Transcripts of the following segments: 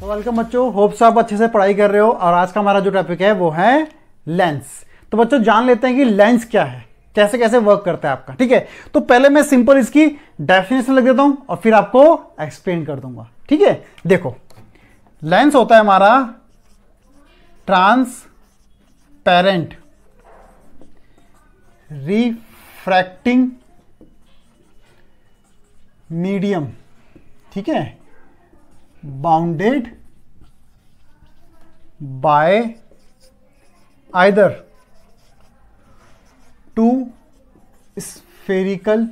तो वेलकम बच्चों होप आप अच्छे से पढ़ाई कर रहे हो और आज का हमारा जो टॉपिक है वो है लेंस तो बच्चों जान लेते हैं कि लेंस क्या है कैसे कैसे वर्क करता है आपका ठीक है तो पहले मैं सिंपल इसकी डेफिनेशन लग देता हूं और फिर आपको एक्सप्लेन कर दूंगा ठीक है देखो लेंस होता है हमारा ट्रांसपेरेंट रिफ्रैक्टिंग मीडियम ठीक है bounded by either two spherical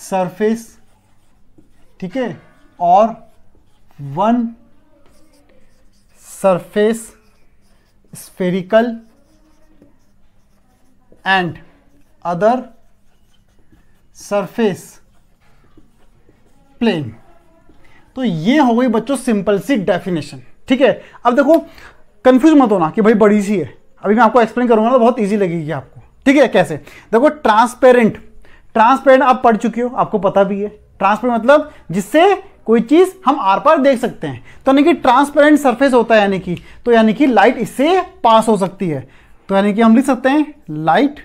surface ठीक है और one surface spherical and other surface plane तो ये हो गई बच्चों सिंपल सी डेफिनेशन ठीक है अब देखो कंफ्यूज मत होना कि भाई बड़ी सी है अभी मैं आपको एक्सप्लेन करूंगा तो बहुत ईजी लगेगी आपको ठीक है कैसे देखो ट्रांसपेरेंट ट्रांसपेरेंट आप पढ़ चुके हो आपको पता भी है ट्रांसपेरेंट मतलब जिससे कोई चीज़ हम आर पार देख सकते हैं तो यानी कि ट्रांसपेरेंट सरफेस होता है यानी कि तो यानी कि लाइट इससे पास हो सकती है तो यानी कि हम लिख सकते हैं लाइट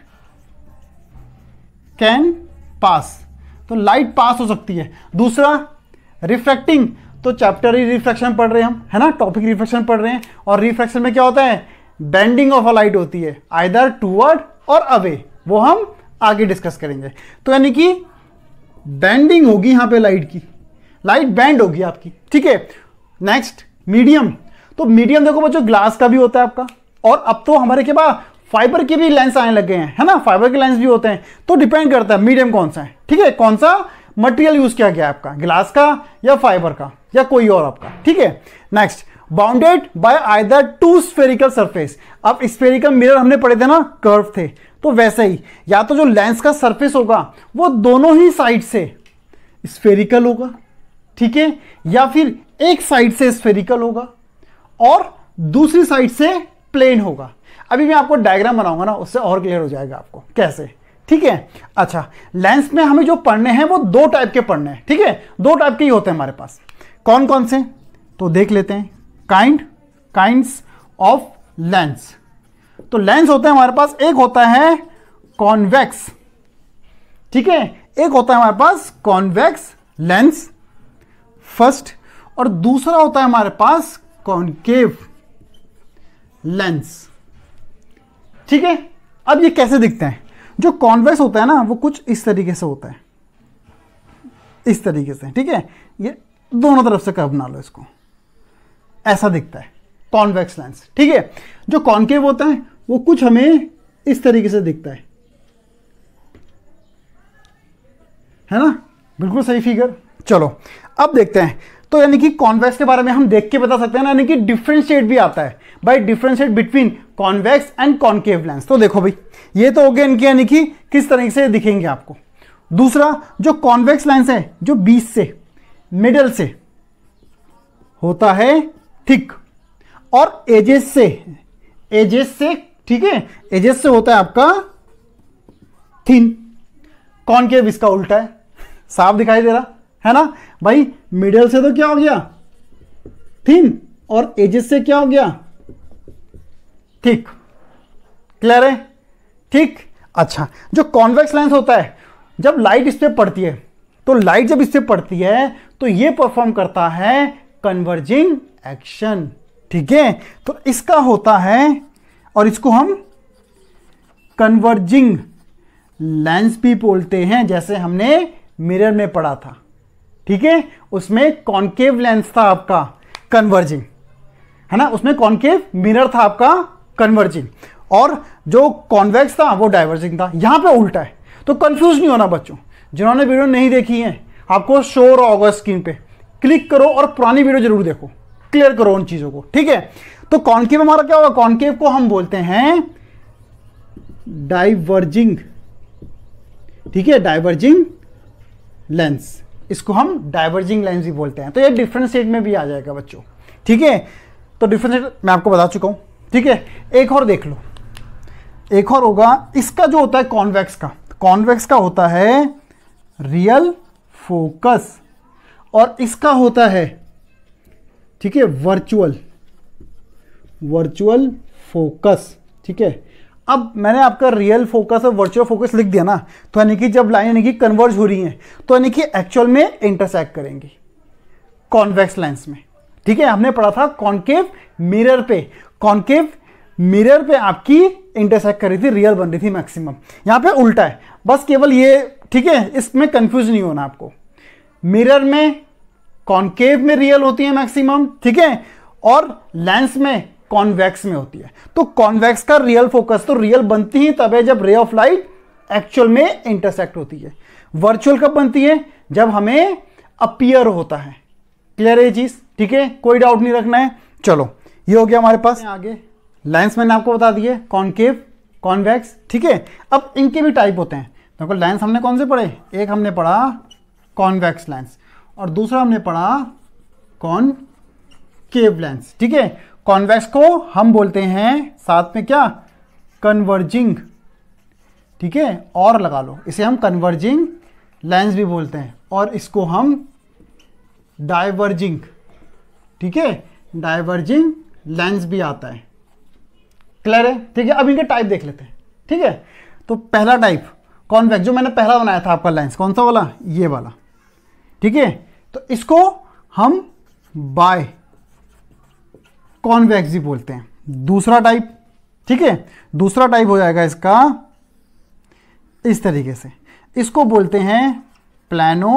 कैन पास तो लाइट पास हो सकती है दूसरा रिफ्लेक्टिंग तो चैप्टर ही रिफ्लेक्शन पढ़ रहे हैं हम है ना टॉपिक रिफ्लेक्शन पढ़ रहे हैं और रिफ्लेक्शन में क्या होता है बेंडिंग ऑफ अ लाइट होती है आइदर टूवर्ड और अवे वो हम आगे डिस्कस करेंगे तो यानी कि बेंडिंग होगी यहाँ पे लाइट की लाइट बैंड होगी आपकी ठीक है नेक्स्ट मीडियम तो मीडियम देखो बच्चों ग्लास का भी होता है आपका और अब तो हमारे के पास फाइबर के भी लेंस आने लग गए हैं है ना फाइबर के लेंस भी होते हैं तो डिपेंड करता है मीडियम कौन सा है ठीक है कौन सा मटेरियल यूज किया गया आपका ग्लास का या फाइबर का या कोई और आपका ठीक है next bounded by either two spherical surface अब स्फेरिकल मिरर हमने पढ़े थे ना कर्व थे तो वैसे ही या तो जो लेंस का सरफेस होगा वो दोनों ही साइड से स्फेरिकल होगा ठीक है या फिर एक साइड से स्फेरिकल होगा और दूसरी साइड से प्लेन होगा अभी मैं आपको डायग्राम बनाऊंगा ना उससे और क्लियर हो जाएगा आपको कैसे ठीक है अच्छा लेंस में हमें जो पढ़ने हैं वो दो टाइप के पढ़ने हैं ठीक है दो टाइप के ही होते हैं हमारे पास कौन कौन से तो देख लेते हैं काइंड काइंड्स ऑफ लेंस तो लेंस होते हैं हमारे पास एक होता है कॉन्वेक्स ठीक है एक होता है हमारे पास कॉन्वेक्स लेंस फर्स्ट और दूसरा होता है हमारे पास कॉन्केव लेंस ठीक है अब ये कैसे दिखते हैं जो कॉन्वेक्स होता है ना वो कुछ इस तरीके से होता है इस तरीके से ठीक है ये दोनों तरफ से कर्व बना लो इसको ऐसा दिखता है कॉन्वेक्स लेंस ठीक है जो कॉन्केव होता है वो कुछ हमें इस तरीके से दिखता है है ना बिल्कुल सही फिगर चलो अब देखते हैं तो यानी कि कॉन्वेक्स के बारे में हम देख के बता सकते हैं ना यानी कि डिफ्रेंशिएट भी आता है by differentiate between convex and concave lens तो देखो भाई ये तो हो गया इनके यानी कि किस तरीके से दिखेंगे आपको दूसरा जो कॉन्वेक्स लेंस है जो बीस से मिडल से होता है थिक और एजेस से एजेस से ठीक है एजेस से होता है आपका थिन कौन के इसका उल्टा है साफ दिखाई दे रहा है ना भाई मिडल से तो क्या हो गया थिन और एजेस से क्या हो गया ठीक क्लियर है ठीक अच्छा जो कॉन्वेक्स लेंस होता है जब लाइट इस पर पड़ती है तो लाइट जब इससे पड़ती है तो ये परफॉर्म करता है कन्वर्जिंग एक्शन ठीक है तो इसका होता है और इसको हम कन्वर्जिंग लेंस भी बोलते हैं जैसे हमने मिरर में पढ़ा था ठीक है उसमें कॉन्केव लेंस था आपका कन्वर्जिंग है ना उसमें कॉन्केव मिरर था आपका कन्वर्जिंग और जो कॉन्वेक्स था वो डाइवर्जिंग था यहां पे उल्टा है तो कंफ्यूज नहीं होना बच्चों जिन्होंने वीडियो नहीं देखी है आपको शो रहा होगा स्क्रीन पे क्लिक करो और पुरानी वीडियो जरूर देखो क्लियर करो उन चीज़ों को ठीक है तो कॉन्केव हमारा क्या होगा कॉन्केव को हम बोलते हैं डाइवर्जिंग ठीक है डाइवर्जिंग लेंस इसको हम डाइवर्जिंग लेंस भी बोलते हैं तो ये डिफरेंस सेट में भी आ जाएगा बच्चों ठीक है तो डिफरेंस मैं आपको बता चुका हूं ठीक है एक और देख लो एक और होगा इसका जो होता है कॉन्वेक्स का कॉन्वेक्स का होता है रियल फोकस और इसका होता है ठीक है वर्चुअल वर्चुअल फोकस ठीक है अब मैंने आपका रियल फोकस और वर्चुअल फोकस लिख दिया ना तो यानी कि जब लाइन यानी कि कन्वर्ज हो रही हैं तो यानी कि एक्चुअल में इंटरसेक्ट करेंगी कॉन्वेक्स लेंस में ठीक है हमने पढ़ा था कॉन्केव मिरर पे कॉन्केव मिरर पे आपकी इंटरसेक्ट कर रही थी रियल बन रही थी मैक्सिमम यहां पे उल्टा है बस केवल ये ठीक है इसमें कंफ्यूज नहीं होना आपको मिरर में कॉन्केव में रियल होती है मैक्सिमम ठीक है और लेंस में कॉन्वेक्स में होती है तो कॉन्वेक्स का रियल फोकस तो रियल बनती ही तब है जब रे ऑफ लाइट एक्चुअल में इंटरसेक्ट होती है वर्चुअल कब बनती है जब हमें अपियर होता है क्लियर है चीज ठीक है कोई डाउट नहीं रखना है चलो ये हो गया हमारे पास आगे लेंस मैंने आपको बता दिए कॉन्केव कॉन्वेक्स ठीक है अब इनके भी टाइप होते हैं देखो लेंस हमने कौन से पढ़े एक हमने पढ़ा कॉन्वेक्स लेंस और दूसरा हमने पढ़ा कौन केव लेंस ठीक है कॉन्वेक्स को हम बोलते हैं साथ में क्या कन्वर्जिंग ठीक है और लगा लो इसे हम कन्वर्जिंग लेंस भी बोलते हैं और इसको हम डाइवर्जिंग ठीक है डाइवर्जिंग लेंस भी आता है क्लियर है ठीक है अब इनके टाइप देख लेते हैं ठीक है तो पहला टाइप कॉन्वेक्स जो मैंने पहला बनाया था आपका लेंस कौन सा वाला ये वाला ठीक है तो इसको हम बाय कॉन्वेक्स भी बोलते हैं दूसरा टाइप ठीक है दूसरा टाइप हो जाएगा इसका इस तरीके से इसको बोलते हैं प्लानो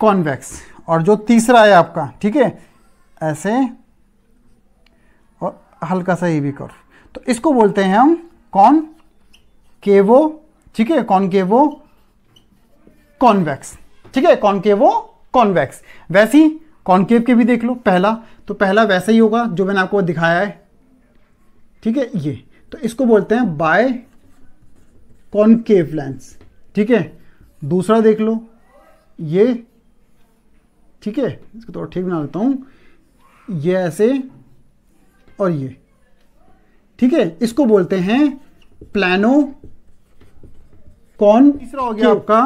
कॉन्वेक्स और जो तीसरा है आपका ठीक है ऐसे और हल्का सा ये भी कर तो इसको बोलते हैं हम कॉन केवो ठीक है कौन केवो कॉन्वेक्स ठीक है कॉनकेवो कॉन्वेक्स वैसे ही कॉन्केव के भी देख लो पहला तो पहला वैसा ही होगा जो मैंने आपको दिखाया है ठीक है ये तो इसको बोलते हैं बाय कॉन्केव लेंस ठीक है दूसरा देख लो ये ठीक है इसको थोड़ा ठीक बना लेता हूं ये ऐसे और ये ठीक है इसको बोलते हैं प्लानो कौन तीसरा हो गया आपका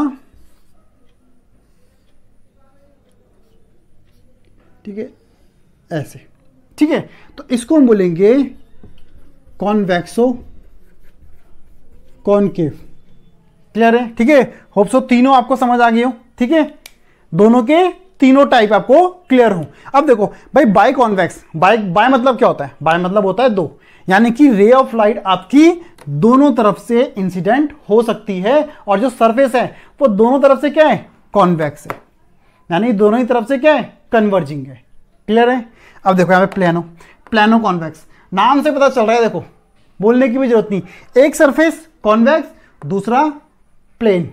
ठीक है ऐसे ठीक है तो इसको हम बोलेंगे कॉन्वेक्सो कॉनकेव क्लियर है ठीक है होप सो तीनों आपको समझ आ गई हो ठीक है दोनों के तीनों टाइप आपको क्लियर हो अब देखो भाई बाय कॉन्वेक्स बाय बाय मतलब क्या होता है बाय मतलब होता है दो यानी कि रे ऑफ लाइट आपकी दोनों तरफ से इंसिडेंट हो सकती है और जो सरफेस है वो दोनों तरफ से क्या है कॉन्वेक्स है यानी दोनों ही तरफ से क्या है कन्वर्जिंग है क्लियर है अब देखो यहाँ पे प्लेनो प्लेनो कॉन्वेक्स नाम से पता चल रहा है देखो बोलने की भी जरूरत नहीं एक सरफेस कॉन्वेक्स दूसरा प्लेन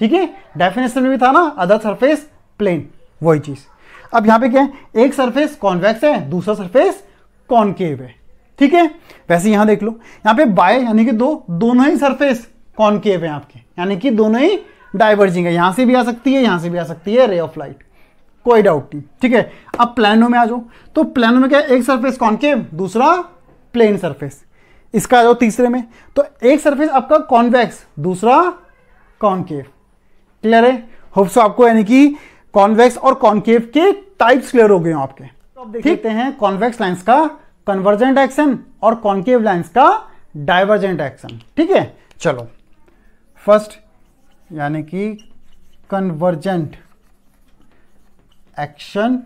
ठीक है डेफिनेशन में भी था ना अदर सरफेस प्लेन वही चीज अब यहां पे क्या है एक सरफेस कॉन्वेक्स है दूसरा सरफेस कॉन्केव है ठीक है वैसे यहां देख लो यहां पे बाय यानी कि दो दोनों ही सरफेस कॉनकेव है आपके यानी कि दोनों ही डाइवर्जिंग है यहां से भी आ सकती है यहां से भी आ सकती है रे ऑफ लाइट कोई डाउट नहीं ठीक है अब प्लानो में आ जाओ तो प्लानो में क्या एक सरफेस के दूसरा प्लेन सरफेस इसका आ जाओ तीसरे में तो एक सरफेस आपका कॉन्वेक्स दूसरा कॉनकेव क्लियर है होप्स आपको यानी कि कॉन्वेक्स और कॉनकेव के टाइप्स क्लियर हो गए आपके तो आप देख लेते हैं कॉन्वेक्स लाइन्स का कन्वर्जेंट एक्शन और कॉन्केव लेंस का डाइवर्जेंट एक्शन ठीक है चलो फर्स्ट यानी कि convergent action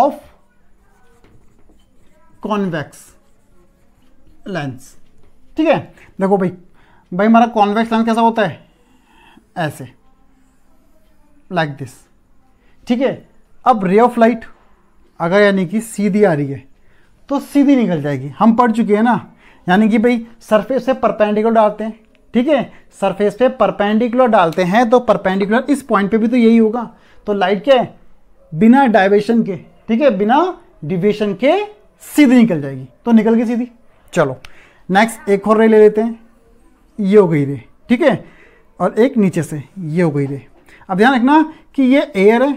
of convex lens ठीक है देखो भाई भाई हमारा कॉन्वेक्स लेंस कैसा होता है ऐसे लाइक दिस ठीक है अब रे ऑफ लाइट अगर यानी कि सीधी आ रही है तो सीधी निकल जाएगी हम पढ़ चुके हैं ना यानी कि भाई सरफेस पे परपेंडिकुलर डालते हैं ठीक है सरफेस पे परपेंडिकुलर डालते हैं तो परपेंडिकुलर इस पॉइंट पे भी तो यही होगा तो लाइट क्या है बिना डाइवेशन के ठीक है बिना डिवेशन के सीधी निकल जाएगी तो निकल गई सीधी चलो नेक्स्ट एक और रे ले लेते हैं ये हो गई रे ठीक है और एक नीचे से ये हो गई रे अब ध्यान रखना कि ये एयर है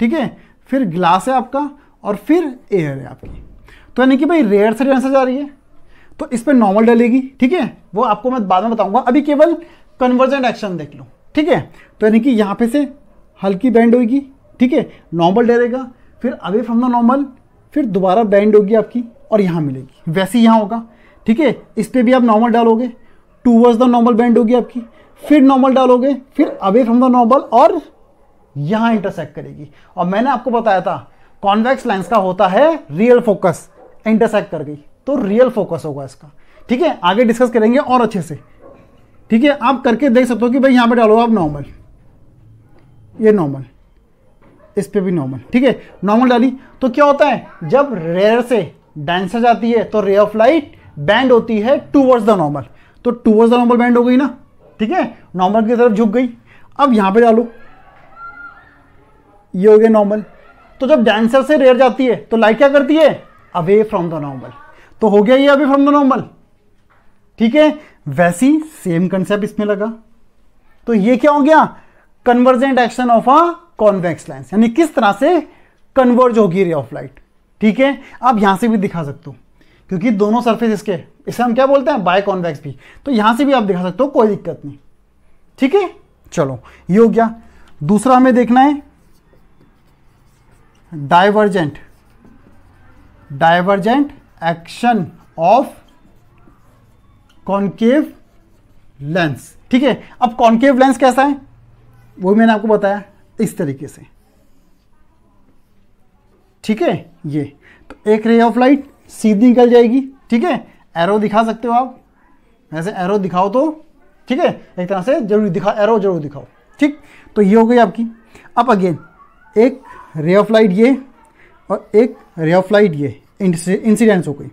ठीक है फिर ग्लास है आपका और फिर एयर है आपकी तो यानी कि भाई रेयर से आंसर जा रही है तो इस पर नॉर्मल डलेगी ठीक है वो आपको मैं बाद में बताऊंगा अभी केवल कन्वर्जेंट एक्शन देख लो ठीक है तो यानी कि यहाँ पे से हल्की बैंड होगी ठीक है नॉर्मल डरेगा फिर अवे फ्रॉम द नॉर्मल फिर दोबारा बैंड होगी आपकी और यहाँ मिलेगी वैसे यहाँ होगा ठीक है इस पर भी आप नॉर्मल डालोगे टूवर्ड्स द नॉर्मल बैंड होगी आपकी फिर नॉर्मल डालोगे फिर अवे फ्रॉम द नॉर्मल और यहाँ इंटरसेक्ट करेगी और मैंने आपको बताया था कॉन्वेक्स लेंस का होता है रियल फोकस इंटरसेक्ट कर गई तो रियल फोकस होगा इसका ठीक है आगे डिस्कस करेंगे और अच्छे से ठीक है आप करके देख सकते हो कि भाई यहाँ पे डालो आप नॉर्मल ये नॉर्मल इस पर भी नॉर्मल ठीक है नॉर्मल डाली तो क्या होता है जब रेयर से डांसर जाती है तो रे ऑफ लाइट बैंड होती है टूवर्ड्स द नॉर्मल तो टूवर्ड्स द नॉर्मल बैंड हो गई ना ठीक है नॉर्मल की तरफ झुक गई अब यहाँ पे डालो ये हो गया नॉर्मल तो जब डांसर से रेयर जाती है तो लाइट क्या करती है अवे फ्रॉम द नॉर्मल तो हो गया ये अवे फ्रॉम द नॉर्मल ठीक है वैसी सेम कंसेप्ट इसमें लगा तो ये क्या हो गया convergent action of a convex lens यानी किस तरह से कन्वर्ज होगी रे ऑफ लाइट ठीक है आप यहां से भी दिखा सकते हो क्योंकि दोनों सरफेस इसके इसे हम क्या बोलते हैं बाय कॉन्वेक्स भी तो यहां से भी आप दिखा सकते हो कोई दिक्कत नहीं ठीक है चलो ये हो गया दूसरा हमें देखना है divergent divergent action of concave lens ठीक है अब कॉन्केव लेंस कैसा है वो मैंने आपको बताया इस तरीके से ठीक है ये तो एक रे ऑफ लाइट सीधी निकल जाएगी ठीक है एरो दिखा सकते हो आप वैसे एरो दिखाओ तो ठीक है एक तरह से जरूर दिखाओ एरो जरूर दिखाओ ठीक तो ये हो गई आपकी अब अगेन एक रे ऑफ लाइट ये और एक रे ऑफ लाइट ये इंसिडेंट्स हो गई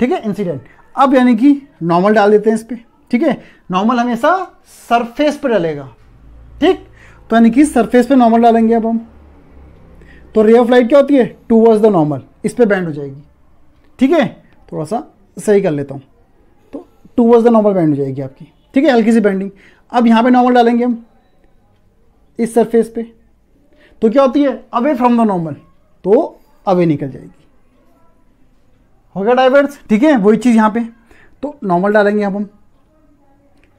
ठीक है इंसिडेंट अब यानी कि नॉर्मल डाल देते हैं इस पर ठीक है नॉर्मल हमेशा सरफेस पर डलेगा ठीक तो यानी कि सरफेस पर नॉर्मल डालेंगे अब हम तो रे ऑफ लाइट क्या होती है टू वर्स द नॉर्मल इस पर बैंड हो जाएगी ठीक है थोड़ा सा सही कर लेता हूँ तो towards the normal bend हो जाएगी आपकी ठीक है हल्की सी बैंडिंग अब यहाँ पे नॉर्मल डालेंगे हम इस सरफेस पे तो क्या होती है अवे फ्रॉम द नॉर्मल तो अवे निकल जाएगी हो गया डाइवर्स ठीक है वही चीज़ यहाँ पे तो नॉर्मल डालेंगे अब हम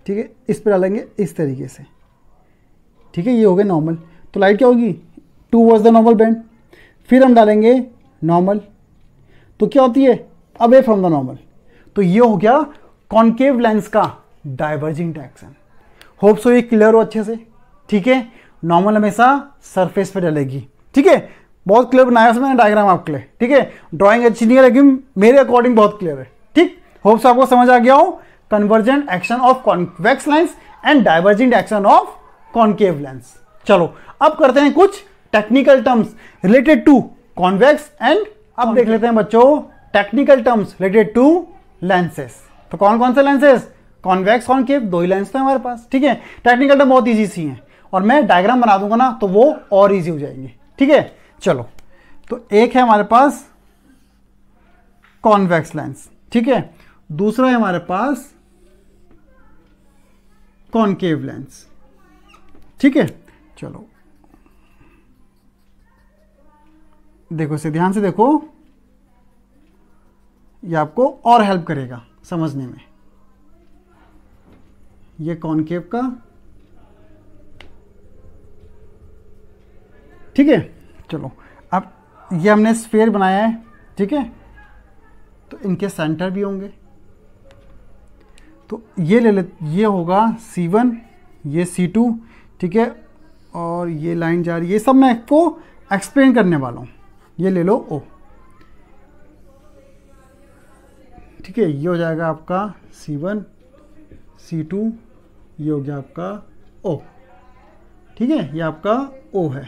ठीक है इस पर डालेंगे इस तरीके से ठीक है ये हो गया नॉर्मल तो लाइट क्या होगी towards the normal bend फिर हम डालेंगे नॉर्मल तो क्या होती है अवे फ्रॉम द नॉर्मल तो ये हो गया कॉन्केव लेंस का डाइवर्जिंग डायरेक्शन होप सो ये क्लियर हो अच्छे से ठीक है नॉर्मल हमेशा सरफेस पे डलेगी ठीक है बहुत क्लियर बनाया उसमें मैंने डायग्राम आपके लिए ठीक है ड्राइंग अच्छी नहीं है लेकिन मेरे अकॉर्डिंग बहुत क्लियर है ठीक होप आपको समझ आ गया हो convergent action of convex lens and divergent action of concave lens चलो अब करते हैं कुछ technical terms related to convex and अब देख लेते हैं बच्चों technical terms related to lenses तो कौन कौन से लेंसेस कॉन्वेक्स कॉन्केव दो ही लेंस तो थे हमारे पास ठीक है टेक्निकल टर्म बहुत ईजी सी हैं और मैं डायग्राम बना दूंगा ना तो वो और ईजी हो जाएंगे ठीक है चलो तो एक है हमारे पास कॉन्वेक्स लेंस ठीक है दूसरा है हमारे पास कॉन्केव लेंस ठीक है चलो देखो इसे ध्यान से देखो ये आपको और हेल्प करेगा समझने में ये कॉन्केव का ठीक है चलो अब ये हमने स्फेयर बनाया है ठीक है तो इनके सेंटर भी होंगे तो ये ले ले ये होगा सी वन ये सी टू ठीक है और ये लाइन जा रही है ये सब मैं आपको एक्सप्लेन करने वाला हूँ ये ले लो ओ ठीक है ये हो जाएगा आपका सी वन सी टू ये हो गया आपका ओ ठीक है ये आपका ओ है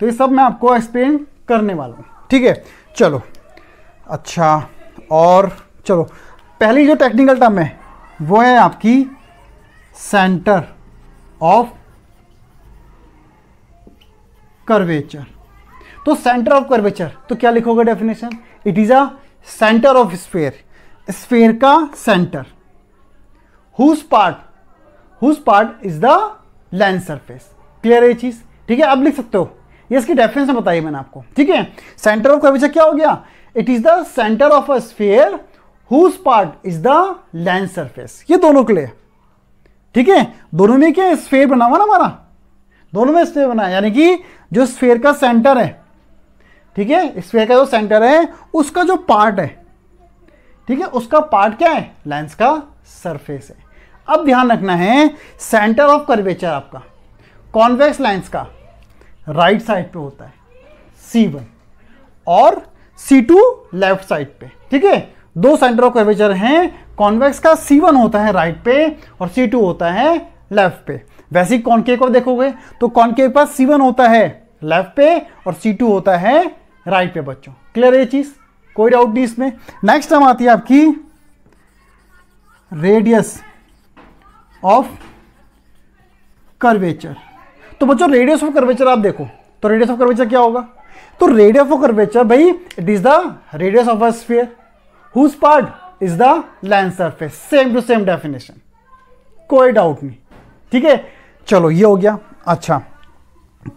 तो ये सब मैं आपको एक्सप्लेन करने वाला हूँ ठीक है चलो अच्छा और चलो पहली जो टेक्निकल टर्म है वो है आपकी सेंटर ऑफ कर्वेचर तो सेंटर ऑफ कर्वेचर तो क्या लिखोगे definition it is a centre of sphere sphere का centre whose part whose part is the lens surface clear है चीज ठीक है आप लिख सकते हो ये इसकी डेफिनेशन बताई मैंने आपको ठीक है सेंटर ऑफ कर्वेचर क्या हो गया it is the centre of a sphere whose part is the lens surface ये दोनों के लिए ठीक है दोनों में क्या स्फेयर बना हुआ ना हमारा दोनों में स्फेयर बना यानी कि जो स्फेयर का सेंटर है ठीक है स्फेयर का जो सेंटर है उसका जो पार्ट है ठीक है उसका पार्ट क्या है लेंस का सरफेस है अब ध्यान रखना है सेंटर ऑफ कर्वेचर आपका कॉन्वेक्स लेंस का राइट साइड पे होता है सी वन और सी टू लेफ्ट साइड पे ठीक है दो सेंटर ऑफ कर्वेचर हैं कॉन्वेक्स का सी वन होता है राइट पे और सी टू होता है लेफ्ट पे वैसे ही कॉनकेव को देखोगे तो कॉनकेव पास सी वन होता है लेफ्ट पे और सी टू होता है राइट पे बच्चों क्लियर है चीज कोई डाउट नहीं इसमें नेक्स्ट हम आती है आपकी रेडियस ऑफ कर्वेचर तो बच्चों रेडियस ऑफ कर्वेचर आप देखो तो रेडियस ऑफ कर्वेचर क्या होगा तो रेडियस ऑफ कर्वेचर भाई it is the radius of a sphere whose part is the lens surface same to same definition कोई डाउट नहीं ठीक है चलो ये हो गया अच्छा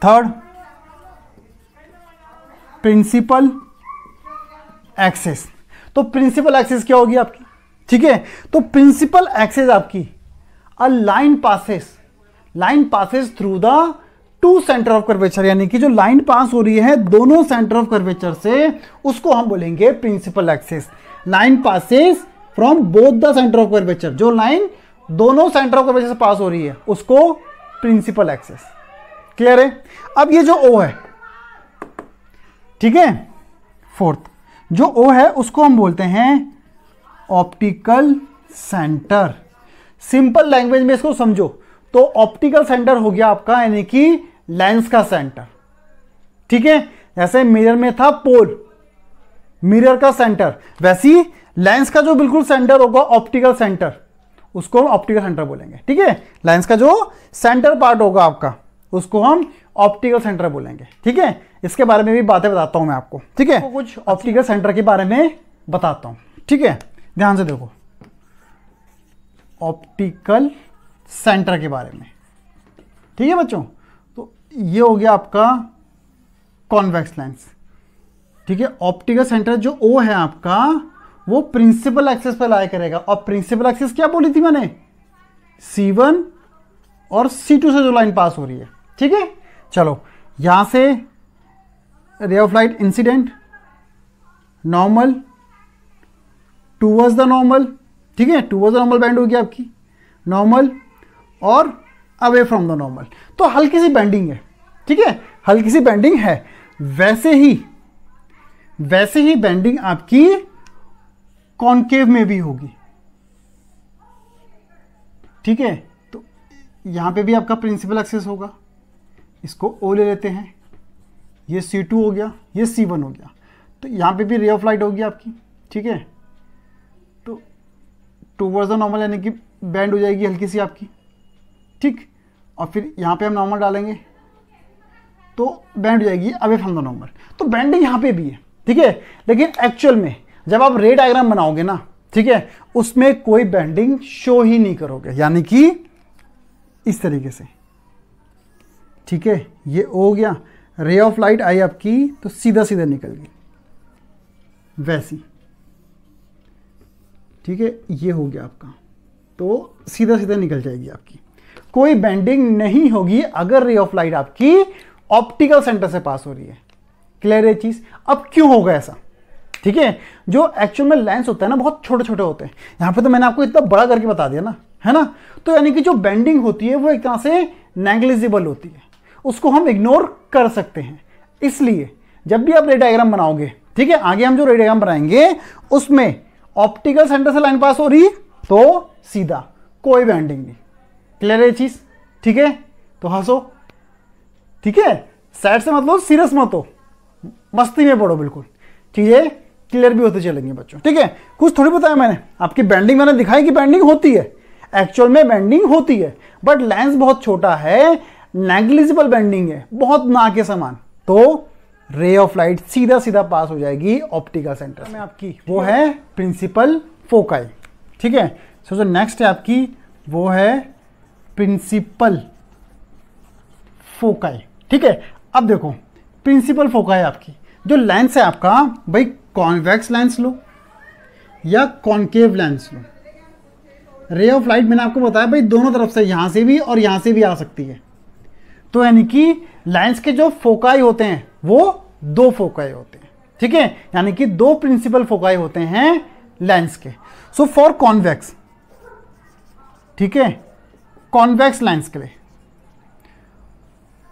थर्ड प्रिंसिपल एक्सेस तो प्रिंसिपल एक्सेस क्या होगी आपकी ठीक है तो प्रिंसिपल एक्सेस आपकी a line passes line passes through the two centre of curvature यानी कि जो लाइन पास हो रही है दोनों सेंटर ऑफ कर्वेचर से उसको हम बोलेंगे principal axis line passes from both the centre of curvature जो लाइन दोनों सेंटर ऑफ कर्वेचर से पास हो रही है उसको प्रिंसिपल एक्सिस क्लियर है अब ये जो ओ है ठीक है फोर्थ जो ओ है उसको हम बोलते हैं ऑप्टिकल सेंटर सिंपल लैंग्वेज में इसको समझो तो ऑप्टिकल सेंटर हो गया आपका यानी कि लेंस का सेंटर ठीक है जैसे मिरर में था पोल मिरर का सेंटर वैसी लेंस का जो बिल्कुल सेंटर होगा ऑप्टिकल सेंटर उसको हम ऑप्टिकल सेंटर बोलेंगे ठीक है लेंस का जो सेंटर पार्ट होगा आपका उसको हम ऑप्टिकल सेंटर बोलेंगे ठीक है इसके बारे में भी बातें बताता हूं मैं आपको ठीक है कुछ ऑप्टिकल सेंटर के बारे में बताता हूं ठीक है ध्यान से देखो ऑप्टिकल सेंटर के बारे में ठीक है बच्चों तो ये हो गया आपका कॉन्वेक्स लेंस ठीक है ऑप्टिकल सेंटर जो ओ है आपका वो प्रिंसिपल एक्सिस पर लाया करेगा और प्रिंसिपल एक्सिस क्या बोली थी मैंने सी वन और सी टू से जो लाइन पास हो रही है ठीक है चलो यहां से ray of light incident normal towards the normal ठीक है टूवर्ड्स द नॉर्मल बैंड होगी आपकी नॉर्मल और अवे फ्रॉम द नॉर्मल तो हल्की सी बैंडिंग है ठीक है हल्की सी बैंडिंग है वैसे ही वैसे ही बैंडिंग आपकी कॉन्केव में भी होगी ठीक है तो यहां पे भी आपका प्रिंसिपल एक्सेस होगा इसको ओ ले लेते हैं ये सी टू हो गया ये सी वन हो गया तो यहां पे भी रे ऑफ लाइट होगी आपकी ठीक है तो टूवर्ड्स द नॉर्मल यानी कि बैंड हो जाएगी हल्की सी आपकी ठीक और फिर यहाँ पे हम नॉर्मल डालेंगे तो बैंड हो जाएगी अवे फ्रॉम द नॉर्मल तो बैंडिंग यहाँ पे भी है ठीक है लेकिन एक्चुअल में जब आप रे डायग्राम बनाओगे ना ठीक है उसमें कोई बैंडिंग शो ही नहीं करोगे यानी कि इस तरीके से ठीक है ये हो गया रे ऑफ लाइट आई आपकी तो सीधा सीधा निकल गई वैसी ठीक है ये हो गया आपका तो सीधा सीधा निकल जाएगी आपकी कोई बैंडिंग नहीं होगी अगर रे ऑफ लाइट आपकी ऑप्टिकल सेंटर से पास हो रही है क्लियर है चीज अब क्यों होगा ऐसा ठीक है जो एक्चुअल में लेंस होता है ना बहुत छोटे छोटे होते हैं यहां पे तो मैंने आपको इतना बड़ा करके बता दिया ना है ना तो यानी कि जो बेंडिंग होती है वो एक तरह से नेग्लिजिबल होती है उसको हम इग्नोर कर सकते हैं इसलिए जब भी आप रे डायग्राम बनाओगे ठीक है आगे हम जो रे डायग्राम बनाएंगे उसमें ऑप्टिकल सेंटर से लाइन पास हो रही तो सीधा कोई बैंडिंग नहीं क्लियर है चीज़ ठीक है तो हंसो ठीक है साइड से मतलब सीरियस मत हो मस्ती में पढ़ो बिल्कुल है क्लियर भी होते चलेंगे बच्चों ठीक है कुछ थोड़ी बताया मैंने आपकी बैंडिंग मैंने दिखाई कि बैंडिंग होती है एक्चुअल में बैंडिंग होती है बट लेंस बहुत छोटा है नेग्लिजिबल बैंडिंग है बहुत ना के समान तो रे ऑफ लाइट सीधा सीधा पास हो जाएगी ऑप्टिकल सेंटर में आपकी वो है प्रिंसिपल फोकाई ठीक है सो जो नेक्स्ट है आपकी वो है प्रिंसिपल फोकाई ठीक है अब देखो प्रिंसिपल फोकाई आपकी जो लेंस है आपका भाई कॉन्वेक्स लेंस लो या कॉन्केव लेंस लो रे ऑफ लाइट मैंने आपको बताया भाई दोनों तरफ से यहां से भी और यहां से भी आ सकती है तो यानी कि लेंस के जो फोकाई होते हैं वो दो फोकाई होते हैं ठीक है यानी कि दो प्रिंसिपल फोकाई होते हैं लेंस के सो फॉर कॉन्वेक्स ठीक है कॉन्वेक्स लेंस के लिए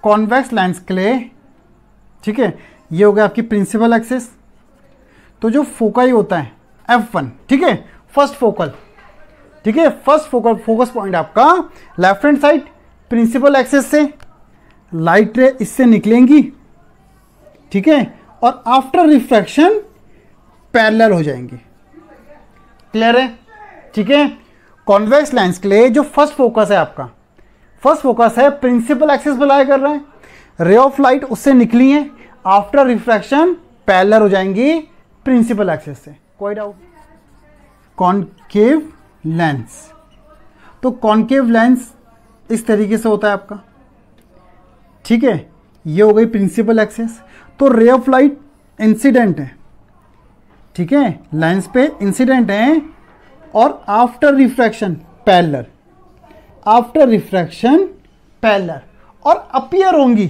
कॉन्वेक्स लेंस के लिए ठीक है ये हो गया आपकी प्रिंसिपल एक्सिस तो जो फोकाई होता है एफ वन ठीक है फर्स्ट फोकल ठीक है फर्स्ट फोकल फोकस पॉइंट आपका left hand side principal axis से लाइट रे इससे निकलेंगी ठीक है और आफ्टर रिफ्लेक्शन पैरेलल हो जाएंगी क्लियर है ठीक है कॉन्वेक्स लेंस के लिए जो फर्स्ट फोकस है आपका फर्स्ट फोकस है प्रिंसिपल एक्सिस पर लाया कर रहे हैं रे ऑफ लाइट उससे निकली है आफ्टर रिफ्रैक्शन पैलर हो जाएंगी प्रिंसिपल एक्सिस से कोई डाउट कॉन्केव लेंस तो कॉन्केव लेंस इस तरीके से होता है आपका ठीक है ये हो गई प्रिंसिपल एक्सेस तो रे ऑफ लाइट इंसिडेंट है ठीक है लेंस पे इंसिडेंट है और after refraction parallel after refraction parallel और अपियर होंगी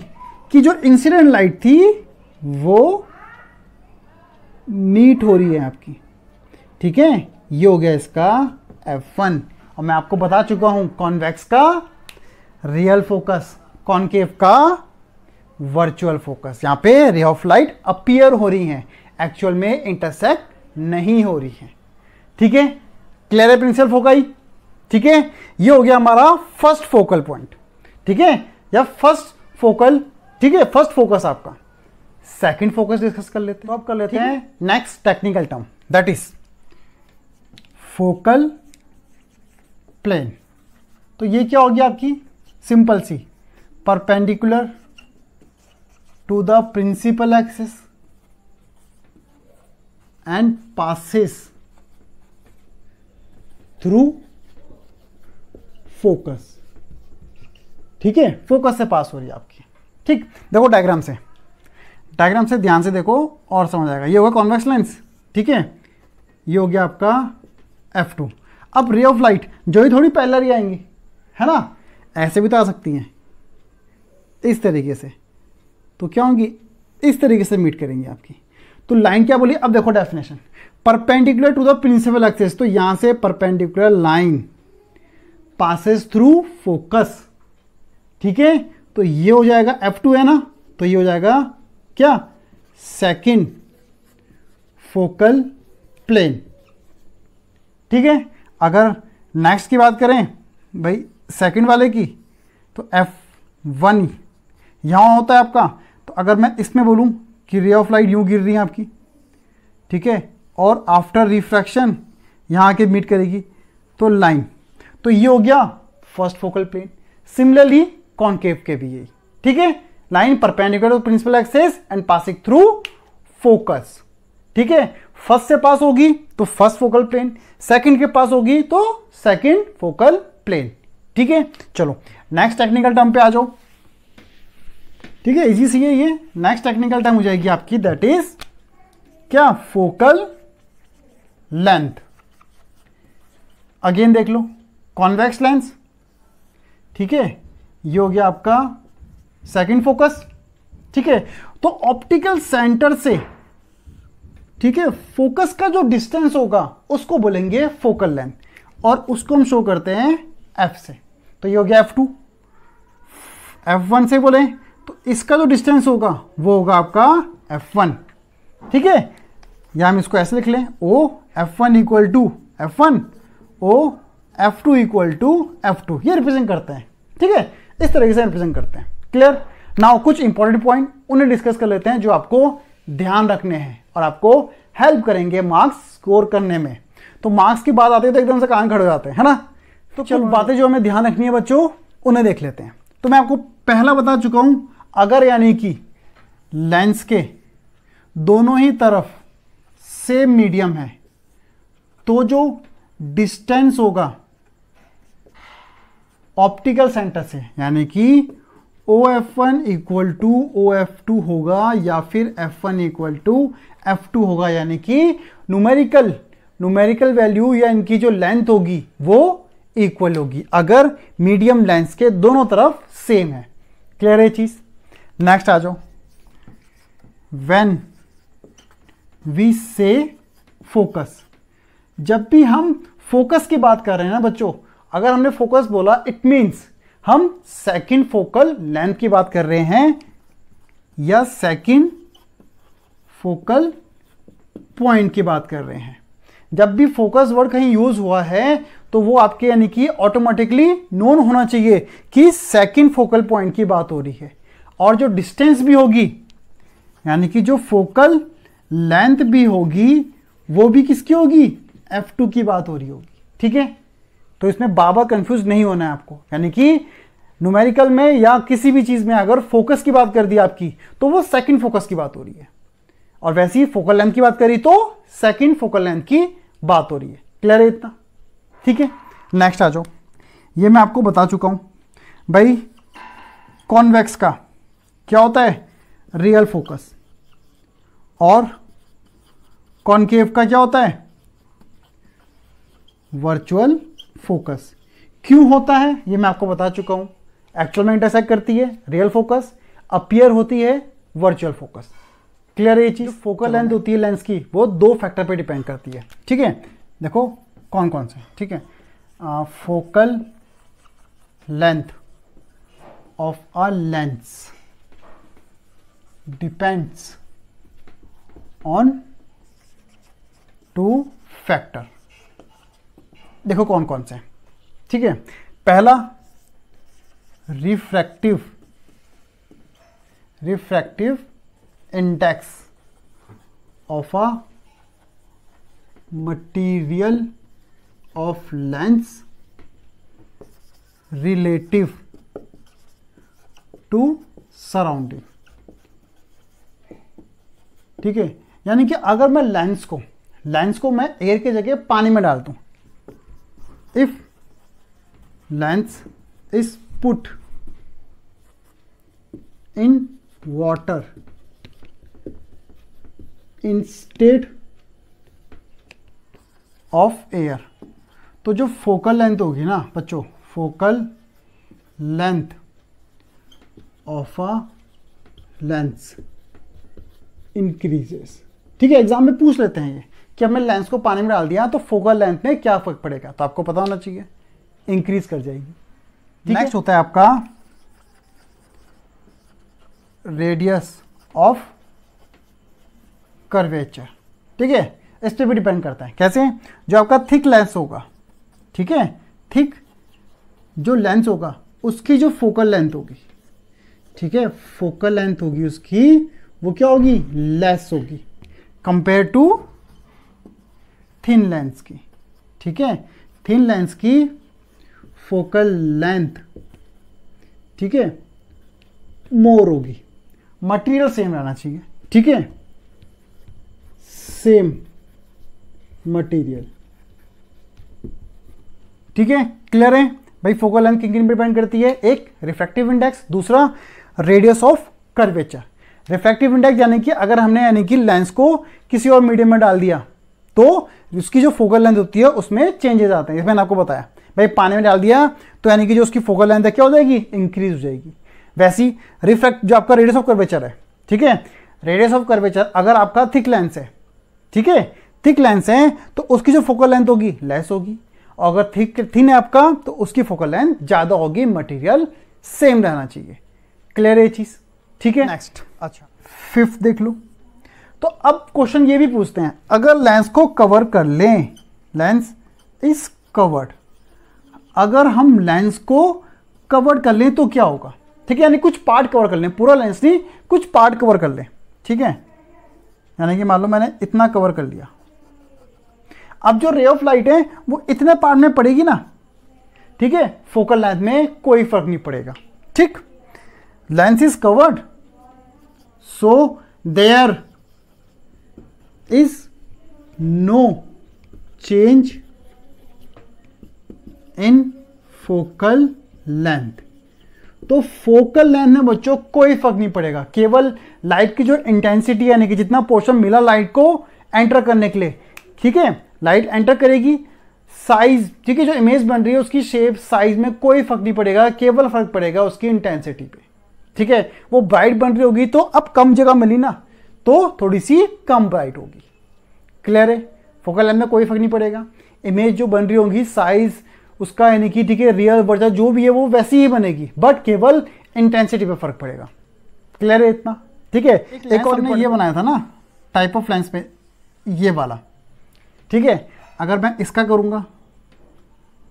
कि जो इंसिडेंट लाइट थी वो मीट हो रही है आपकी ठीक है ये हो गया इसका एफ वन और मैं आपको बता चुका हूं कॉन्वेक्स का रियल फोकस कॉन्केव का वर्चुअल फोकस यहां पे रे ऑफ लाइट अपियर हो रही है एक्चुअल में इंटरसेक्ट नहीं हो रही है ठीक है क्लियर है प्रिंसिपल फोकाई ठीक है ये हो गया हमारा फर्स्ट फोकल पॉइंट ठीक है या फर्स्ट फोकल ठीक है फर्स्ट फोकस आपका सेकंड फोकस डिस्कस कर लेते हैं आप कर लेते हैं next technical term that is focal plane तो ये क्या होगी आपकी सिंपल सी perpendicular to the principal axis and passes through focus ठीक है फोकस से पास हो रही है आपकी ठीक देखो डायग्राम से डायग्राम से ध्यान से देखो और समझ आएगा ये होगा कॉन्वेक्स लेंस ठीक है ये हो गया आपका एफ टू अब रे ऑफ लाइट जो ही थोड़ी पहले ही आएंगी है ना ऐसे भी तो आ सकती हैं इस तरीके से तो क्या होंगी इस तरीके से मीट करेंगी आपकी तो लाइन क्या बोली अब देखो definition perpendicular to the principal axis तो यहां से perpendicular line passes through focus ठीक है तो ये हो जाएगा एफ टू है ना तो ये हो जाएगा क्या सेकंड फोकल प्लेन ठीक है अगर नेक्स्ट की बात करें भाई सेकंड वाले की तो एफ वन यहां होता है आपका तो अगर मैं इसमें बोलूं कि रे ऑफ लाइट यूँ गिर रही है आपकी ठीक है और आफ्टर रिफ्रैक्शन यहाँ आके मीट करेगी तो लाइन तो ये हो गया first focal plane similarly concave के भी यही ठीक है line perpendicular principal axis and passing through focus ठीक है फर्स्ट से पास होगी तो फर्स्ट फोकल प्लेन सेकंड के पास होगी तो सेकंड फोकल प्लेन ठीक है चलो नेक्स्ट टेक्निकल टर्म पे आ जाओ ठीक है इजी सी है ये नेक्स्ट टेक्निकल टर्म हो जाएगी आपकी दैट इज क्या फोकल लेंथ अगेन देख लो कॉन्वेक्स लेंस ठीक है ये हो गया आपका सेकंड फोकस ठीक है तो ऑप्टिकल सेंटर से ठीक है फोकस का जो डिस्टेंस होगा उसको बोलेंगे फोकल लेंथ और उसको हम शो करते हैं एफ से तो ये हो गया एफ टू एफ वन से बोले तो इसका जो डिस्टेंस होगा वो होगा आपका एफ वन ठीक है या हम इसको ऐसे लिख लें O F one equal to F one O F two equal to F two ये रिप्रेजेंट करते हैं ठीक है इस तरीके से रिप्रेजेंट करते हैं क्लियर नाउ कुछ इंपॉर्टेंट पॉइंट उन्हें डिस्कस कर लेते हैं जो आपको ध्यान रखने हैं और आपको हेल्प करेंगे मार्क्स स्कोर करने में तो मार्क्स की बात आती है तो एकदम से कान खड़े हो जाते हैं है ना तो कुछ बातें जो हमें ध्यान रखनी है बच्चों उन्हें देख लेते हैं तो मैं आपको पहला बता चुका हूं अगर यानी कि लेंस के दोनों ही तरफ सेम मीडियम है तो जो डिस्टेंस होगा ऑप्टिकल सेंटर से यानी कि O F one equal to O F two होगा या फिर F one equal to F two होगा यानी कि न्यूमेरिकल न्यूमेरिकल वैल्यू या इनकी जो लेंथ होगी वो इक्वल होगी अगर मीडियम लेंस के दोनों तरफ सेम है क्लियर है चीज़ नेक्स्ट आ जाओ वेन वी से फोकस जब भी हम फोकस की बात कर रहे हैं ना बच्चों अगर हमने फोकस बोला इट मीन्स हम सेकंड फोकल लेंथ की बात कर रहे हैं या सेकंड फोकल पॉइंट की बात कर रहे हैं जब भी फोकस वर्ड कहीं यूज हुआ है तो वो आपके यानी कि ऑटोमेटिकली नोन होना चाहिए कि सेकंड फोकल पॉइंट की बात हो रही है और जो डिस्टेंस भी होगी यानी कि जो फोकल लेंथ भी होगी वो भी किसकी होगी F2 की बात हो रही होगी ठीक है तो इसमें बाबा कंफ्यूज नहीं होना है आपको यानी कि न्यूमेरिकल में या किसी भी चीज़ में अगर फोकस की बात कर दी आपकी तो वो सेकंड फोकस की बात हो रही है और वैसे ही फोकल लेंथ की बात करी तो सेकंड फोकल लेंथ की बात हो रही है क्लियर है इतना ठीक है नेक्स्ट आ जाओ ये मैं आपको बता चुका हूं भाई कॉन्वेक्स का क्या होता है रियल फोकस और कॉनकेव का क्या होता है वर्चुअल फोकस क्यों होता है ये मैं आपको बता चुका हूं एक्चुअल में इंटरसेक्ट करती है रियल फोकस अपियर होती है वर्चुअल फोकस क्लियर ये चीज फोकल लेंथ होती है लेंस की वो दो फैक्टर पे डिपेंड करती है ठीक है देखो कौन कौन से ठीक है focal length of a lens depends on two factor देखो कौन कौन से ठीक है पहला refractive refractive index of a material of lens relative to surrounding ठीक है यानी कि अगर मैं लेंस को लेंस को मैं एयर के जगह पानी में डाल दूँ if lens is put in in state of air तो जो फोकल लेंथ होगी ना बच्चों focal length of a lens increases ठीक है एग्जाम में पूछ लेते हैं ये कि हमने लेंस को पानी में डाल दिया तो फोकल लेंथ में क्या फर्क पड़ेगा तो आपको पता होना चाहिए इंक्रीज कर जाएगी नेक्स्ट होता है आपका रेडियस ऑफ कर्वेचर ठीक है इस पर भी डिपेंड करता है कैसे जो आपका थिक लेंस होगा ठीक है थिक जो लेंस होगा उसकी जो फोकल लेंथ होगी ठीक है फोकल लेंथ होगी उसकी वो क्या होगी लेस होगी कंपेयर टू थिन लेंस की ठीक है थिन लेंस की फोकल लेंथ ठीक है मोर होगी मटेरियल सेम रहना चाहिए ठीक है सेम मटेरियल ठीक है क्लियर है भाई फोकल लेंथ किन किन पर डिपेंड करती है एक रिफ्रैक्टिव इंडेक्स दूसरा radius of curvature refractive index यानी कि अगर हमने यानी कि लेंस को किसी और मीडियम में डाल दिया तो उसकी जो फोकल लेंथ होती है उसमें चेंजेस आते हैं जैसे मैंने आपको बताया भाई पानी में डाल दिया तो यानी कि जो उसकी फोकल लेंथ है क्या हो जाएगी इंक्रीज हो जाएगी वैसी रिफ्रैक्ट जो आपका रेडियस ऑफ कर्वेचर है ठीक है रेडियस ऑफ कर्वेचर अगर आपका थिक लेंस है ठीक है थिक लेंस है तो उसकी जो फोकल लेंथ होगी लेस होगी और अगर थिक थिन है आपका तो उसकी फोकल लेंथ ज़्यादा होगी मटेरियल सेम रहना चाहिए क्लियर है चीज़ ठीक है नेक्स्ट अच्छा फिफ्थ देख लो तो अब क्वेश्चन ये भी पूछते हैं अगर लेंस को कवर कर लें लेंस इज कवर्ड अगर हम लेंस को कवर कर लें तो क्या होगा ठीक है यानी कुछ पार्ट कवर कर लें पूरा लेंस नहीं कुछ पार्ट कवर कर लें ठीक है यानी कि मान लो मैंने इतना कवर कर लिया अब जो रे ऑफ लाइट है वो इतने पार्ट में पड़ेगी ना ठीक है फोकल लेंथ में कोई फर्क नहीं पड़ेगा ठीक lens is covered so there is no change in focal length तो फोकल लेंथ में बच्चों कोई फर्क नहीं पड़ेगा केवल लाइट की जो इंटेंसिटी यानी कि जितना पोर्शन मिला लाइट को एंटर करने के लिए ठीक है लाइट एंटर करेगी साइज ठीक है जो इमेज बन रही है उसकी शेप साइज में कोई फर्क नहीं पड़ेगा केवल फर्क पड़ेगा उसकी इंटेंसिटी पे ठीक है वो ब्राइट बन रही होगी तो अब कम जगह मिली ना तो थोड़ी सी कम ब्राइट होगी क्लियर है फोकल लेंथ में कोई फर्क नहीं पड़ेगा इमेज जो बन रही होगी साइज उसका यानी कि ठीक है रियल वर्जन जो भी है वो वैसी ही बनेगी बट केवल इंटेंसिटी पे फर्क पड़ेगा क्लियर है इतना ठीक है एक, एक और ये बनाया था ना टाइप ऑफ लेंस में ये वाला ठीक है अगर मैं इसका करूँगा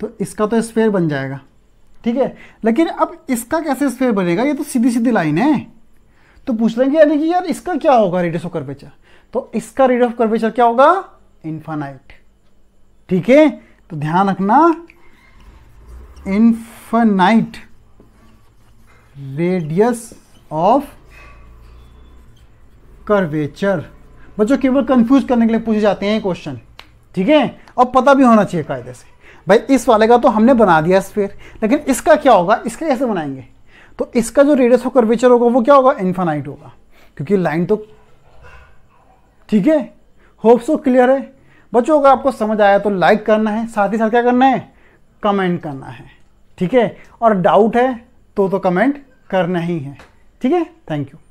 तो इसका तो स्पेयर बन जाएगा ठीक है लेकिन अब इसका कैसे स्पेयर बनेगा ये तो सीधी सीधी लाइन है तो पूछ लेंगे यानी कि यार इसका क्या होगा रेडियस ऑफ कर्वेचर तो इसका रेडियस ऑफ कर्वेचर क्या होगा इन्फानाइट ठीक है तो ध्यान रखना इन्फानाइट रेडियस ऑफ कर्वेचर बच्चों केवल कंफ्यूज करने के लिए पूछे जाते हैं क्वेश्चन ठीक है और पता भी होना चाहिए कायदे से भाई इस वाले का तो हमने बना दिया स्फेयर लेकिन इसका क्या होगा इसका कैसे बनाएंगे तो इसका जो रेडियस ऑफ कर्वेचर होगा वो क्या होगा इन्फानाइट होगा क्योंकि लाइन तो ठीक है होप सो क्लियर है बच्चों अगर आपको समझ आया तो लाइक करना है साथ ही साथ क्या करना है कमेंट करना है ठीक है और डाउट है तो तो कमेंट करना ही है ठीक है थैंक यू